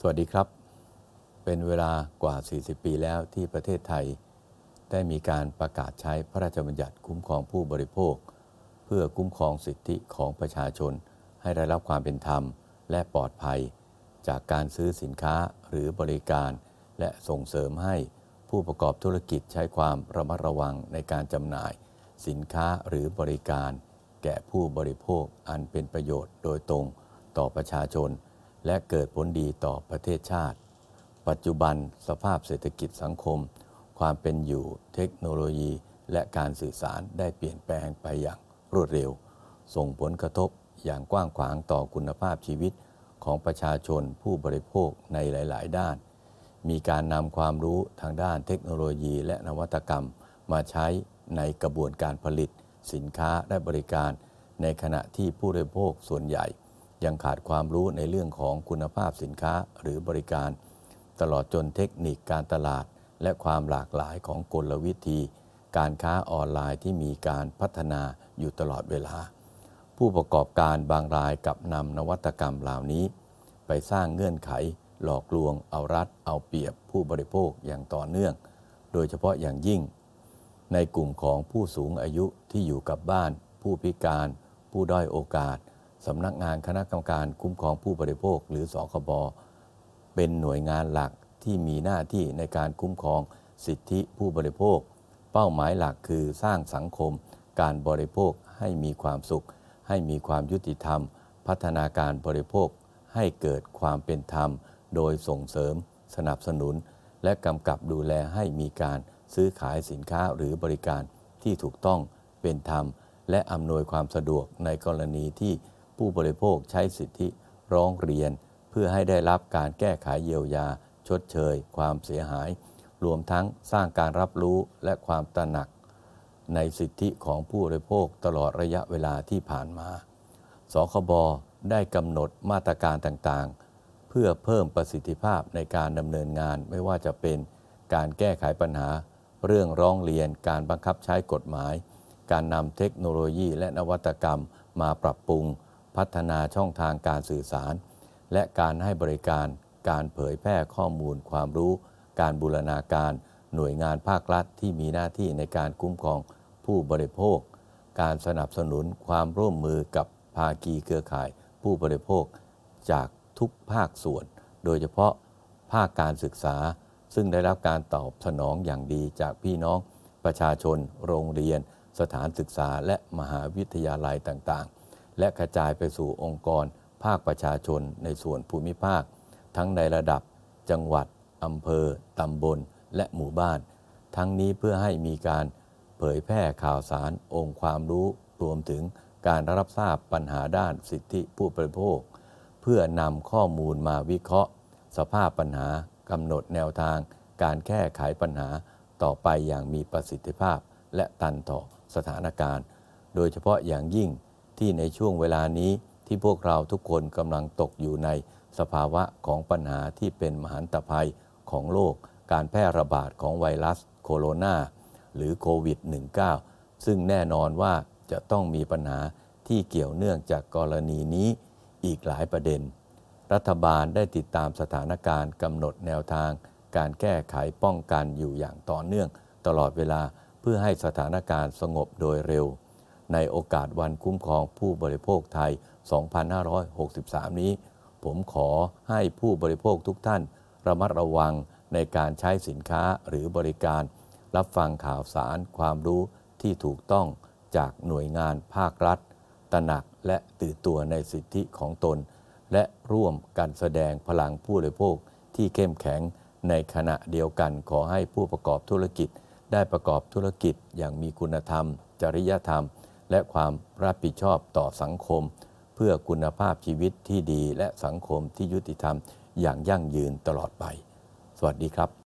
สวัสดีครับ เป็นเวลากว่า 40 ปีแล้วที่ประเทศไทย ได้มีการประกาศใช้พระราชบัญญัติคุ้มครองผู้บริโภค เพื่อคุ้มครองสิทธิของประชาชนให้ได้รับความเป็นธรรมและปลอดภัย จากการซื้อสินค้าหรือบริการ และส่งเสริมให้ผู้ประกอบธุรกิจใช้ความระมัดระวังในการจำหน่าย สินค้าหรือบริการ แก่ผู้บริโภคอันเป็นประโยชน์โดยตรงต่อประชาชนและเกิดผลดีต่อประเทศชาติ ปัจจุบันสภาพเศรษฐกิจสังคม ความเป็นอยู่เทคโนโลยีและการสื่อสารได้เปลี่ยนแปลงไปอย่างรวดเร็ว ส่งผลกระทบอย่างกว้างขวางต่อคุณภาพชีวิต ของประชาชนผู้บริโภคในหลายๆ ด้าน มีการนำความรู้ทางด้านเทคโนโลยีและนวัตกรรม มาใช้ในกระบวนการผลิต สินค้าและบริการ ในขณะที่ผู้บริโภคส่วนใหญ่ยังขาดความรู้ในเรื่องของคุณภาพสินค้าหรือบริการ ตลอดจนเทคนิคการตลาดและความหลากหลายของกลวิธี การค้าออนไลน์ที่มีการพัฒนาอยู่ตลอดเวลา ผู้ประกอบการบางรายกับนำนวัตกรรมเหล่านี้ ไปสร้างเงื่อนไข หลอกลวงเอารัดเอาเปรียบผู้บริโภคอย่างต่อเนื่อง โดยเฉพาะอย่างยิ่ง ในกลุ่มของผู้สูงอายุที่อยู่กับบ้าน ผู้พิการ ผู้ด้อยโอกาสสำนักงานคณะกรรมการคุ้มครองผู้บริโภคหรือสคบเป็นหน่วยงานหลักที่มีหน้าที่ในการคุ้มครองสิทธิผู้บริโภค เป้าหมายหลักคือสร้างสังคม การบริโภคให้มีความสุข ให้มีความยุติธรรม พัฒนาการบริโภค ให้เกิดความเป็นธรรม โดยส่งเสริม สนับสนุน และกำกับดูแลให้มีการซื้อขายสินค้าหรือบริการที่ถูกต้องเป็นธรรม และอำนวยความสะดวกในกรณีที่ผู้บริโภคใช้สิทธิร้องเรียนเพื่อให้ได้รับการแก้ไขเยียวยาชดเชยความเสียหาย รวมทั้งสร้างการรับรู้และความตระหนัก ในสิทธิของผู้บริโภคตลอดระยะเวลาที่ผ่านมา สคบได้กำหนดมาตรการต่างๆ เพื่อเพิ่มประสิทธิภาพในการดำเนินงานไม่ว่าจะเป็น การแก้ไขปัญหา เรื่องร้องเรียนการบังคับใช้กฎหมาย การนำเทคโนโลยีและนวัตกรรมมาปรับปรุงพัฒนาช่องทางการสื่อสารและการให้บริการการเผยแพร่ข้อมูลความรู้ การบูรณาการหน่วยงานภาครัฐที่มีหน้าที่ในการคุ้มครองผู้บริโภค การสนับสนุนความร่วมมือกับภาคีเครือข่ายผู้บริโภคจากทุกภาคส่วน โดยเฉพาะภาคการศึกษาซึ่งได้รับการตอบสนองอย่างดีจากพี่น้องประชาชน โรงเรียนสถานศึกษาและมหาวิทยาลัยต่างๆและกระจายไปสู่องค์กรภาคประชาชนในส่วนภูมิภาค ทั้งในระดับจังหวัด อำเภอ ตำบลและหมู่บ้าน ทั้งนี้เพื่อให้มีการเผยแพร่ข่าวสารองค์ความรู้ รวมถึงการรับทราบปัญหาด้านสิทธิผู้บริโภค เพื่อนำข้อมูลมาวิเคราะห์ สภาพปัญหากำหนดแนวทาง การแก้ไขปัญหาต่อไปอย่างมีประสิทธิภาพ และตันต่อสถานการณ์ โดยเฉพาะอย่างยิ่งที่ในช่วงเวลานี้ที่พวกเราทุกคนกำลังตกอยู่ในสภาวะของปัญหาที่เป็นมหันตภัยของโลกการแพร่ระบาดของไวรัสโคโรนาหรือโควิด -19 ซึ่งแน่นอนว่าจะต้องมีปัญหาที่เกี่ยวเนื่องจากกรณีนี้อีกหลายประเด็น รัฐบาลได้ติดตามสถานการณ์กำหนดแนวทาง การแก้ไขป้องกันอยู่อย่างต่อเนื่องตลอดเวลาเพื่อให้สถานการณ์สงบโดยเร็วในโอกาสวันคุ้มครองผู้บริโภคไทย 2563 นี้ ผมขอให้ผู้บริโภคทุกท่าน ระมัดระวังในการใช้สินค้าหรือบริการ รับฟังข่าวสารความรู้ที่ถูกต้องจากหน่วยงานภาครัฐ ตระหนักและตื่นตัวในสิทธิของตน และร่วมกันแสดงพลังผู้บริโภคที่เข้มแข็งในขณะเดียวกัน ขอให้ผู้ประกอบธุรกิจ ได้ประกอบธุรกิจ อย่างมีคุณธรรม จริยธรรมและความรับผิดชอบต่อสังคม เพื่อคุณภาพชีวิตที่ดีและสังคมที่ยุติธรรมอย่างยั่งยืนตลอดไป สวัสดีครับ